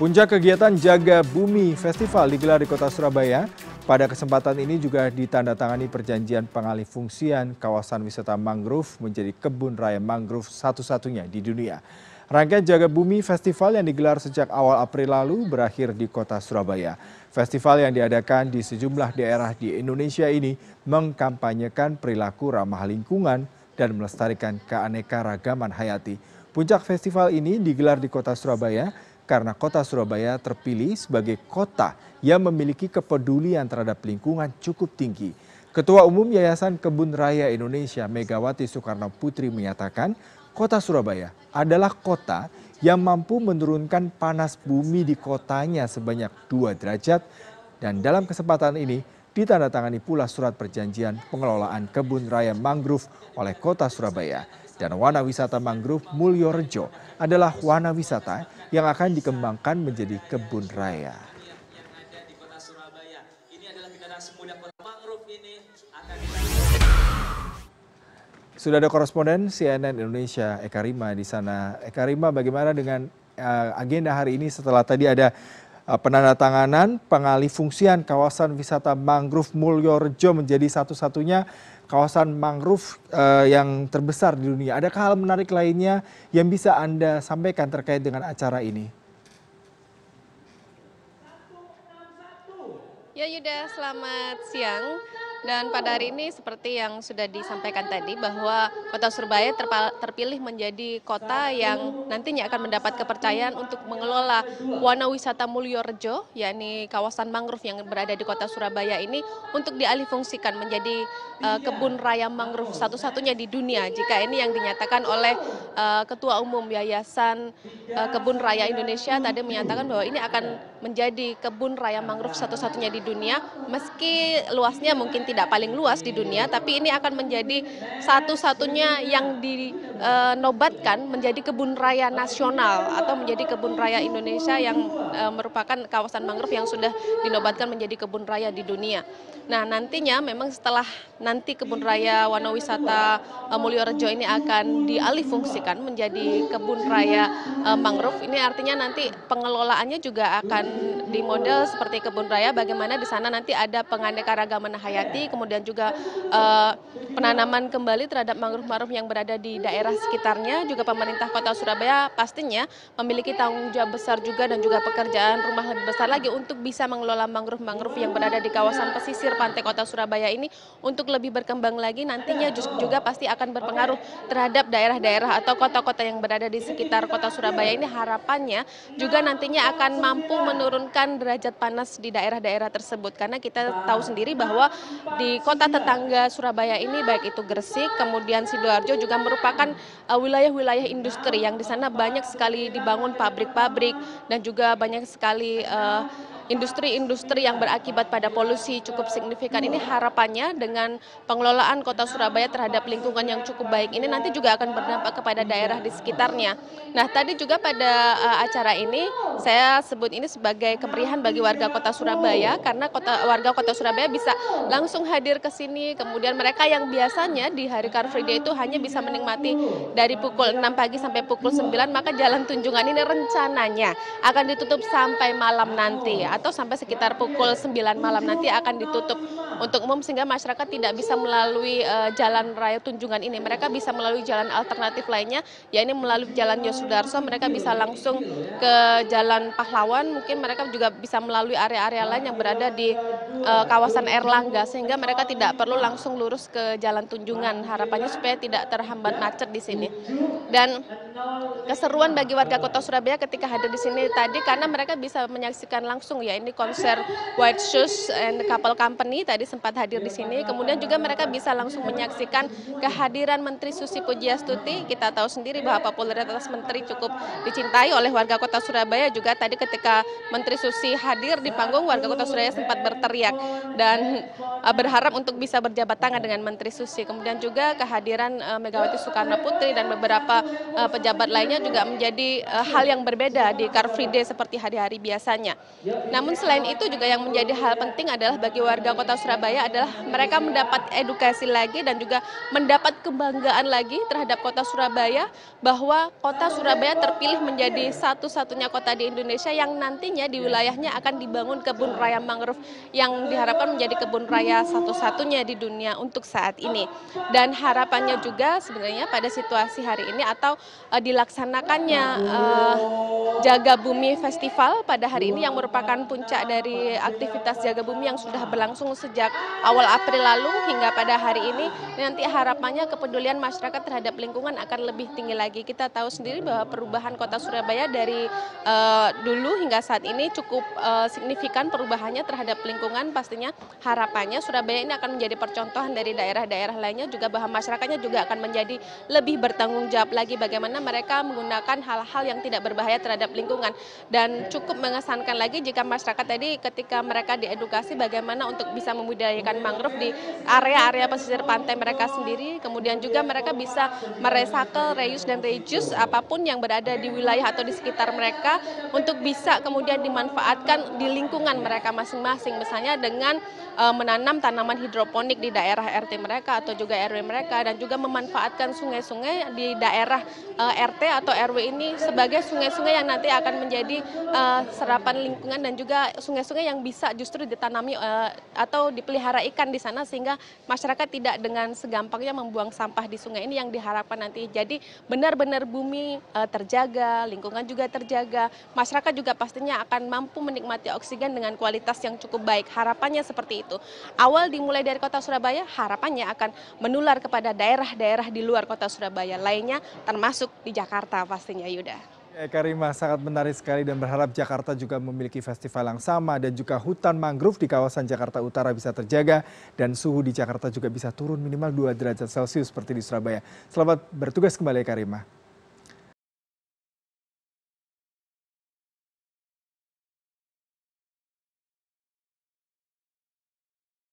Puncak kegiatan Jaga Bumi Festival digelar di kota Surabaya. Pada kesempatan ini juga ditandatangani perjanjian pengalih fungsian kawasan wisata mangrove menjadi kebun raya mangrove satu-satunya di dunia. Rangkaian Jaga Bumi Festival yang digelar sejak awal April lalu berakhir di kota Surabaya. Festival yang diadakan di sejumlah daerah di Indonesia ini mengkampanyekan perilaku ramah lingkungan dan melestarikan keanekaragaman hayati. Puncak festival ini digelar di kota Surabaya karena kota surabaya terpilih sebagai kota yang memiliki kepedulian terhadap lingkungan cukup tinggi. Ketua Umum Yayasan Kebun Raya Indonesia Megawati Soekarno Putri menyatakan kota Surabaya adalah kota yang mampu menurunkan panas bumi di kotanya sebanyak 2 derajat dan dalam kesempatan ini ditandatangani pula surat perjanjian pengelolaan kebun raya mangrove oleh kota surabaya dan wana wisata mangrove mulyo rejo adalah wana wisata yang akan dikembangkan menjadi kebun raya. Sudah ada koresponden CNN Indonesia Eka Rima di sana. Eka Rima, bagaimana dengan eh, agenda hari ini setelah tadi ada Eh, penandatanganan pengalih fungsian kawasan wisata mangrove mulyorejo menjadi satu-satunya kawasan mangrove eh, yang terbesar di dunia. Adakah hal menarik lainnya yang bisa Anda sampaikan terkait dengan acara ini? Ya Yuda, selamat siang. Dan pada hari ini seperti yang sudah disampaikan tadi bahwa Kota Surabaya terpilih menjadi kota yang nantinya akan mendapat kepercayaan untuk mengelola wana wisata Mulyorejo, yakni kawasan mangrove yang berada di Kota Surabaya ini untuk dialihfungsikan menjadi uh, kebun raya mangrove satu-satunya di dunia jika ini yang dinyatakan oleh uh, Ketua Umum Yayasan uh, Kebun Raya Indonesia tadi menyatakan bahwa ini akan menjadi kebun raya mangrove satu-satunya di dunia meski luasnya mungkin tidak paling luas di dunia, tapi ini akan menjadi satu-satunya yang dinobatkan eh, menjadi kebun raya nasional atau menjadi kebun raya Indonesia yang eh, merupakan kawasan mangrove yang sudah dinobatkan menjadi kebun raya di dunia. Nah, nantinya memang setelah nanti kebun raya Wanawisata wisata eh, Mulyorejo ini akan dialihfungsikan menjadi kebun raya mangrove. Ini artinya nanti pengelolaannya juga akan dimodel seperti kebun raya bagaimana di sana nanti ada penganeka hayati kemudian juga eh, penanaman kembali terhadap mangrove-mangrove yang berada di daerah sekitarnya, juga pemerintah kota Surabaya pastinya memiliki tanggung jawab besar juga dan juga pekerjaan rumah lebih besar lagi untuk bisa mengelola mangrove-mangrove yang berada di kawasan pesisir pantai kota Surabaya ini untuk lebih berkembang lagi nantinya juga pasti akan berpengaruh terhadap daerah-daerah atau kota-kota yang berada di sekitar kota Surabaya ini harapannya juga nantinya akan mampu menurunkan derajat panas di daerah-daerah tersebut karena kita tahu sendiri bahwa di kota tetangga Surabaya ini baik itu Gresik kemudian Sidoarjo juga merupakan eh, wilayah-wilayah uh, industri yang di sana banyak sekali dibangun pabrik-pabrik dan juga banyak sekali uh, industri-industri yang berakibat pada polusi cukup signifikan ini harapannya dengan pengelolaan kota Surabaya terhadap lingkungan yang cukup baik ini nanti juga akan berdampak kepada daerah di sekitarnya. Nah tadi juga pada uh, acara ini saya sebut ini sebagai kemerihan bagi warga kota Surabaya karena kota, warga kota Surabaya bisa langsung hadir ke sini kemudian mereka yang biasanya di hari Car Free Day itu hanya bisa menikmati dari pukul 6 pagi sampai pukul 9 maka jalan tunjungan ini rencananya akan ditutup sampai malam nanti atau sampai sekitar pukul 9 malam nanti akan ditutup untuk umum sehingga masyarakat tidak bisa melalui uh, jalan raya Tunjungan ini. Mereka bisa melalui jalan alternatif lainnya, yakni melalui jalan Yosudarso, mereka bisa langsung ke jalan Pahlawan, mungkin mereka juga bisa melalui area-area lain yang berada di uh, kawasan Erlangga sehingga mereka tidak perlu langsung lurus ke jalan Tunjungan. Harapannya supaya tidak terhambat macet di sini. Dan keseruan bagi warga Kota Surabaya ketika hadir di sini tadi karena mereka bisa menyaksikan langsung ya ya ini konser White Shoes and Couple Company tadi sempat hadir di sini. Kemudian juga mereka bisa langsung menyaksikan kehadiran Menteri Susi Pujiastuti. Kita tahu sendiri bahwa popularitas Menteri cukup dicintai oleh warga kota Surabaya juga tadi ketika Menteri Susi hadir di panggung warga kota Surabaya sempat berteriak dan eh, berharap untuk bisa berjabat tangan dengan Menteri Susi. Kemudian juga kehadiran eh, Megawati Soekarno Putri dan beberapa eh, pejabat lainnya juga menjadi hal yang berbeda di Car Free Day seperti hari-hari biasanya. Namun selain itu juga yang menjadi hal penting adalah bagi warga kota Surabaya adalah mereka mendapat edukasi lagi dan juga mendapat kebanggaan lagi terhadap kota Surabaya bahwa kota Surabaya terpilih menjadi satu-satunya kota di Indonesia yang nantinya di wilayahnya akan dibangun kebun raya mangrove yang diharapkan menjadi kebun raya satu-satunya di dunia untuk saat ini. Dan harapannya juga sebenarnya pada situasi hari ini atau eh, dilaksanakannya uh, Jaga Bumi Festival pada hari ini yang merupakan merupakan puncak dari aktivitas jaga bumi yang sudah berlangsung sejak awal April lalu hingga pada hari ini. Nanti harapannya kepedulian masyarakat terhadap lingkungan akan lebih tinggi lagi. Kita tahu sendiri bahwa perubahan kota Surabaya dari uh, dulu hingga saat ini cukup uh, signifikan perubahannya terhadap lingkungan. Pastinya harapannya Surabaya ini akan menjadi percontohan dari daerah-daerah lainnya juga bahwa masyarakatnya juga akan menjadi lebih bertanggung jawab lagi bagaimana mereka menggunakan hal-hal yang tidak berbahaya terhadap lingkungan dan cukup mengesankan lagi jika masyarakat tadi ketika mereka diedukasi bagaimana untuk bisa membudayakan mangrove di area-area pesisir pantai mereka sendiri, kemudian juga mereka bisa meresakel, reuse dan reuse apapun yang berada di wilayah atau di sekitar mereka untuk bisa kemudian dimanfaatkan di lingkungan mereka masing-masing, misalnya dengan eh, menanam tanaman hidroponik di daerah RT mereka atau juga RW mereka dan juga memanfaatkan sungai-sungai di daerah eh, RT atau RW ini sebagai sungai-sungai yang nanti akan menjadi eh, serapan lingkungan dan juga juga sungai sungai yang bisa justru ditanami eh, atau dipelihara ikan di sana sehingga masyarakat tidak dengan segampangnya membuang sampah di sungai ini yang diharapkan nanti jadi benar-benar bumi eh, terjaga, lingkungan juga terjaga, masyarakat juga pastinya akan mampu menikmati oksigen dengan kualitas yang cukup baik. Harapannya seperti itu. Awal dimulai dari kota Surabaya, harapannya akan menular kepada daerah-daerah di luar kota Surabaya lainnya termasuk di Jakarta pastinya Yuda. Eka eh, Rima, sangat menarik sekali dan berharap Jakarta juga memiliki festival yang sama dan juga hutan mangrove di kawasan Jakarta Utara bisa terjaga dan suhu di Jakarta juga bisa turun minimal 2 derajat Celcius seperti di Surabaya. Selamat bertugas kembali Eka Rima.